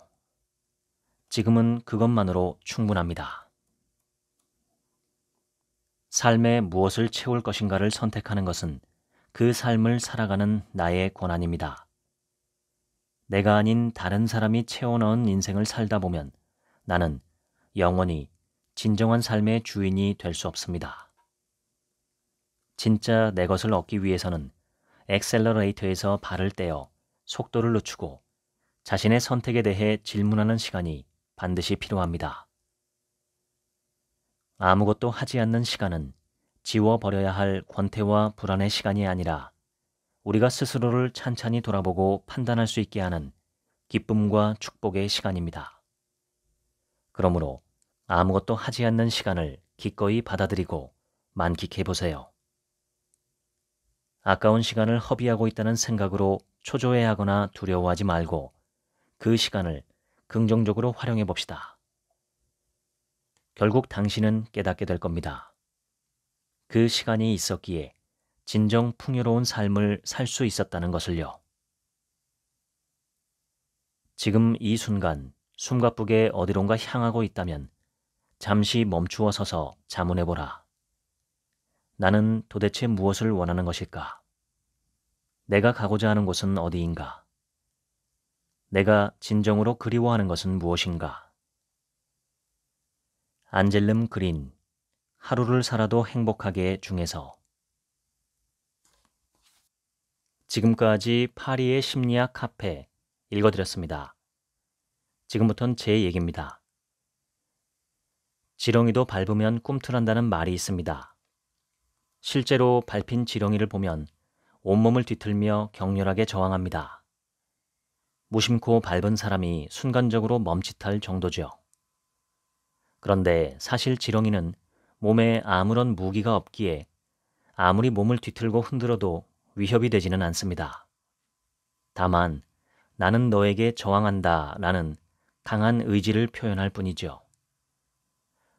지금은 그것만으로 충분합니다. 삶에 무엇을 채울 것인가를 선택하는 것은 그 삶을 살아가는 나의 권한입니다. 내가 아닌 다른 사람이 채워넣은 인생을 살다 보면 나는 영원히 진정한 삶의 주인이 될 수 없습니다. 진짜 내 것을 얻기 위해서는 엑셀러레이터에서 발을 떼어 속도를 늦추고 자신의 선택에 대해 질문하는 시간이 반드시 필요합니다. 아무것도 하지 않는 시간은 지워버려야 할 권태와 불안의 시간이 아니라 우리가 스스로를 찬찬히 돌아보고 판단할 수 있게 하는 기쁨과 축복의 시간입니다. 그러므로 아무것도 하지 않는 시간을 기꺼이 받아들이고 만끽해 보세요. 아까운 시간을 허비하고 있다는 생각으로 초조해하거나 두려워하지 말고 그 시간을 긍정적으로 활용해 봅시다. 결국 당신은 깨닫게 될 겁니다. 그 시간이 있었기에 진정 풍요로운 삶을 살 수 있었다는 것을요. 지금 이 순간 숨가쁘게 어디론가 향하고 있다면 잠시 멈추어 서서 자문해보라. 나는 도대체 무엇을 원하는 것일까? 내가 가고자 하는 곳은 어디인가? 내가 진정으로 그리워하는 것은 무엇인가? 안젤름 그린 하루를 살아도 행복하게 중에서 지금까지 파리의 심리학 카페 읽어드렸습니다. 지금부턴 제 얘기입니다. 지렁이도 밟으면 꿈틀한다는 말이 있습니다. 실제로 밟힌 지렁이를 보면 온몸을 뒤틀며 격렬하게 저항합니다. 무심코 밟은 사람이 순간적으로 멈칫할 정도죠. 그런데 사실 지렁이는 몸에 아무런 무기가 없기에 아무리 몸을 뒤틀고 흔들어도 위협이 되지는 않습니다. 다만 나는 너에게 저항한다 라는 강한 의지를 표현할 뿐이죠.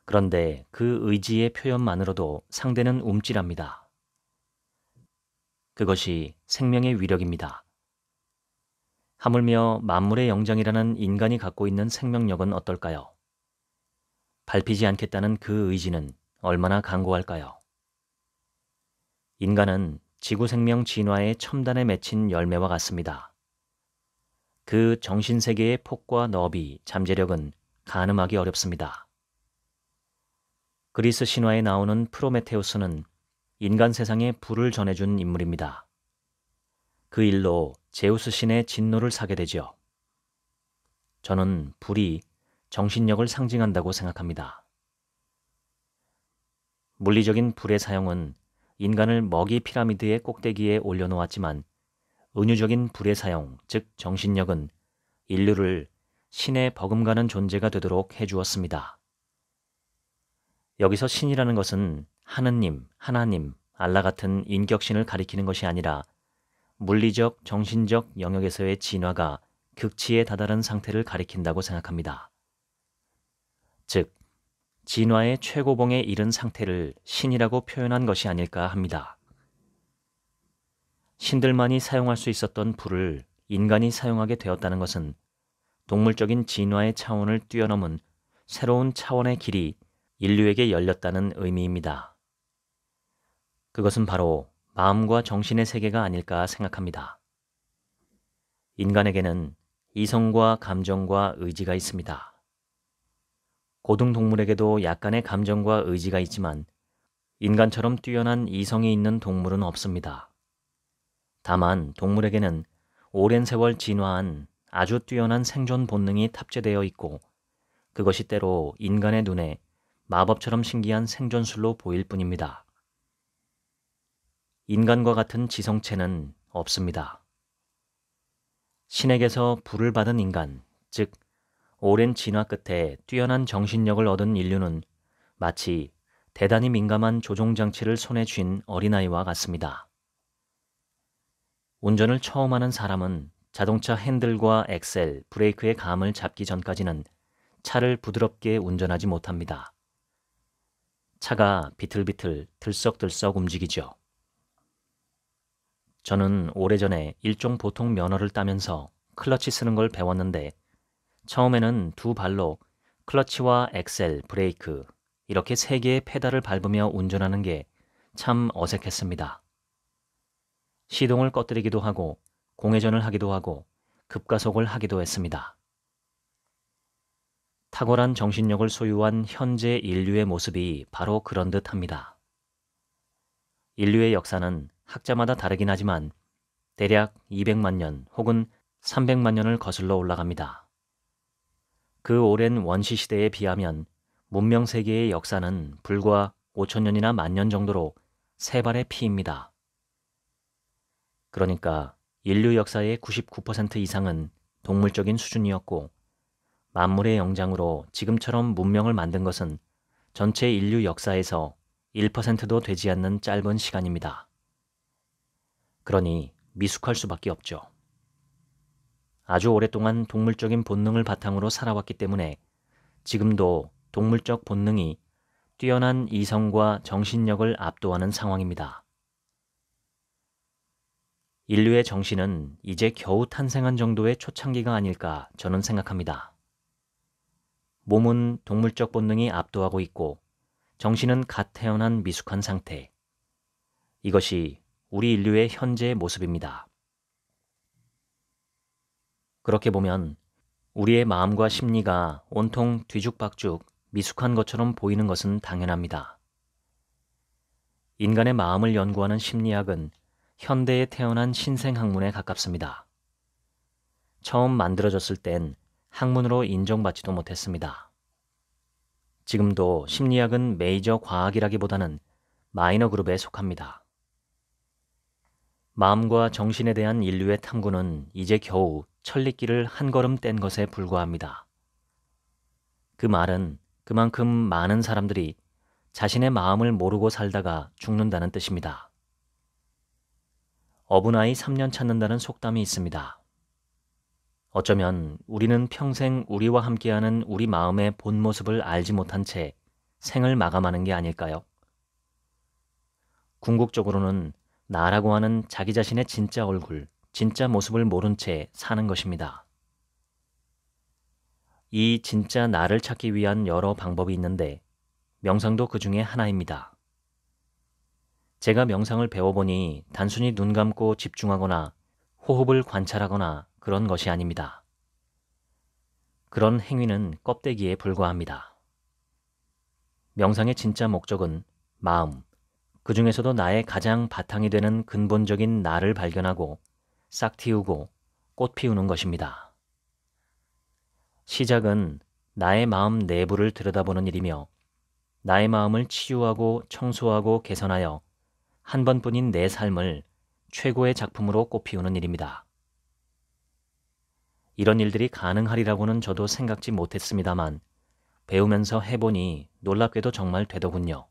그런데 그 의지의 표현만으로도 상대는 움찔합니다. 그것이 생명의 위력입니다. 하물며 만물의 영장이라는 인간이 갖고 있는 생명력은 어떨까요? 밟히지 않겠다는 그 의지는 얼마나 강고할까요? 인간은 지구 생명 진화의 첨단에 맺힌 열매와 같습니다. 그 정신세계의 폭과 너비, 잠재력은 가늠하기 어렵습니다. 그리스 신화에 나오는 프로메테우스는 인간 세상에 불을 전해준 인물입니다. 그 일로 제우스 신의 진노를 사게 되죠. 저는 불이 정신력을 상징한다고 생각합니다. 물리적인 불의 사용은 인간을 먹이 피라미드의 꼭대기에 올려놓았지만 은유적인 불의 사용, 즉 정신력은 인류를 신에 버금가는 존재가 되도록 해주었습니다. 여기서 신이라는 것은 하느님, 하나님, 알라 같은 인격신을 가리키는 것이 아니라 물리적, 정신적 영역에서의 진화가 극치에 다다른 상태를 가리킨다고 생각합니다. 즉 진화의 최고봉에 이른 상태를 신이라고 표현한 것이 아닐까 합니다. 신들만이 사용할 수 있었던 불을 인간이 사용하게 되었다는 것은 동물적인 진화의 차원을 뛰어넘은 새로운 차원의 길이 인류에게 열렸다는 의미입니다. 그것은 바로 마음과 정신의 세계가 아닐까 생각합니다. 인간에게는 이성과 감정과 의지가 있습니다. 고등동물에게도 약간의 감정과 의지가 있지만 인간처럼 뛰어난 이성이 있는 동물은 없습니다. 다만 동물에게는 오랜 세월 진화한 아주 뛰어난 생존 본능이 탑재되어 있고 그것이 때로 인간의 눈에 마법처럼 신기한 생존술로 보일 뿐입니다. 인간과 같은 지성체는 없습니다. 신에게서 불을 받은 인간, 즉 오랜 진화 끝에 뛰어난 정신력을 얻은 인류는 마치 대단히 민감한 조종장치를 손에 쥔 어린아이와 같습니다. 운전을 처음 하는 사람은 자동차 핸들과 엑셀, 브레이크의 감을 잡기 전까지는 차를 부드럽게 운전하지 못합니다. 차가 비틀비틀 들썩들썩 움직이죠. 저는 오래전에 일종 보통 면허를 따면서 클러치 쓰는 걸 배웠는데 처음에는 두 발로 클러치와 엑셀, 브레이크 이렇게 세 개의 페달을 밟으며 운전하는 게 참 어색했습니다. 시동을 꺼뜨리기도 하고 공회전을 하기도 하고 급가속을 하기도 했습니다. 탁월한 정신력을 소유한 현재 인류의 모습이 바로 그런 듯합니다. 인류의 역사는 학자마다 다르긴 하지만 대략 200만 년 혹은 300만 년을 거슬러 올라갑니다. 그 오랜 원시 시대에 비하면 문명 세계의 역사는 불과 5천 년이나 만 년 정도로 세 발의 피입니다. 그러니까 인류 역사의 99% 이상은 동물적인 수준이었고 만물의 영장으로 지금처럼 문명을 만든 것은 전체 인류 역사에서 1%도 되지 않는 짧은 시간입니다. 그러니 미숙할 수밖에 없죠. 아주 오랫동안 동물적인 본능을 바탕으로 살아왔기 때문에 지금도 동물적 본능이 뛰어난 이성과 정신력을 압도하는 상황입니다. 인류의 정신은 이제 겨우 탄생한 정도의 초창기가 아닐까 저는 생각합니다. 몸은 동물적 본능이 압도하고 있고 정신은 갓 태어난 미숙한 상태. 이것이 우리 인류의 현재 모습입니다. 그렇게 보면 우리의 마음과 심리가 온통 뒤죽박죽 미숙한 것처럼 보이는 것은 당연합니다. 인간의 마음을 연구하는 심리학은 현대에 태어난 신생 학문에 가깝습니다. 처음 만들어졌을 땐 학문으로 인정받지도 못했습니다. 지금도 심리학은 메이저 과학이라기보다는 마이너 그룹에 속합니다. 마음과 정신에 대한 인류의 탐구는 이제 겨우 천리길을 한 걸음 뗀 것에 불과합니다. 그 말은 그만큼 많은 사람들이 자신의 마음을 모르고 살다가 죽는다는 뜻입니다. 어부나이 3년 찾는다는 속담이 있습니다. 어쩌면 우리는 평생 우리와 함께하는 우리 마음의 본 모습을 알지 못한 채 생을 마감하는 게 아닐까요? 궁극적으로는 나라고 하는 자기 자신의 진짜 얼굴, 진짜 모습을 모른 채 사는 것입니다. 이 진짜 나를 찾기 위한 여러 방법이 있는데 명상도 그 중에 하나입니다. 제가 명상을 배워보니 단순히 눈 감고 집중하거나 호흡을 관찰하거나 그런 것이 아닙니다. 그런 행위는 껍데기에 불과합니다. 명상의 진짜 목적은 마음, 그 중에서도 나의 가장 바탕이 되는 근본적인 나를 발견하고 싹 틔우고 꽃 피우는 것입니다. 시작은 나의 마음 내부를 들여다보는 일이며 나의 마음을 치유하고 청소하고 개선하여 한 번뿐인 내 삶을 최고의 작품으로 꽃피우는 일입니다. 이런 일들이 가능하리라고는 저도 생각지 못했습니다만 배우면서 해보니 놀랍게도 정말 되더군요.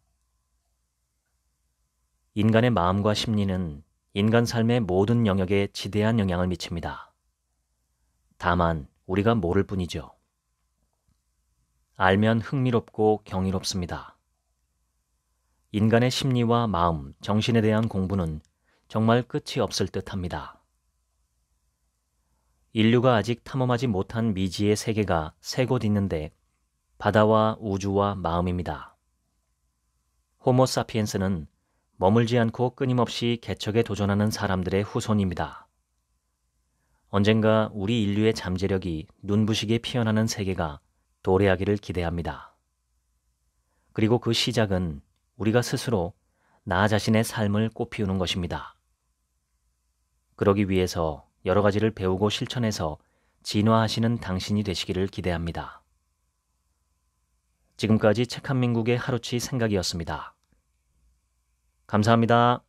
인간의 마음과 심리는 인간 삶의 모든 영역에 지대한 영향을 미칩니다. 다만 우리가 모를 뿐이죠. 알면 흥미롭고 경이롭습니다. 인간의 심리와 마음, 정신에 대한 공부는 정말 끝이 없을 듯 합니다. 인류가 아직 탐험하지 못한 미지의 세계가 세 곳 있는데 바다와 우주와 마음입니다. 호모 사피엔스는 머물지 않고 끊임없이 개척에 도전하는 사람들의 후손입니다. 언젠가 우리 인류의 잠재력이 눈부시게 피어나는 세계가 도래하기를 기대합니다. 그리고 그 시작은 우리가 스스로 나 자신의 삶을 꽃피우는 것입니다. 그러기 위해서 여러 가지를 배우고 실천해서 진화하시는 당신이 되시기를 기대합니다. 지금까지 책 한민국의 하루치 생각이었습니다. 감사합니다.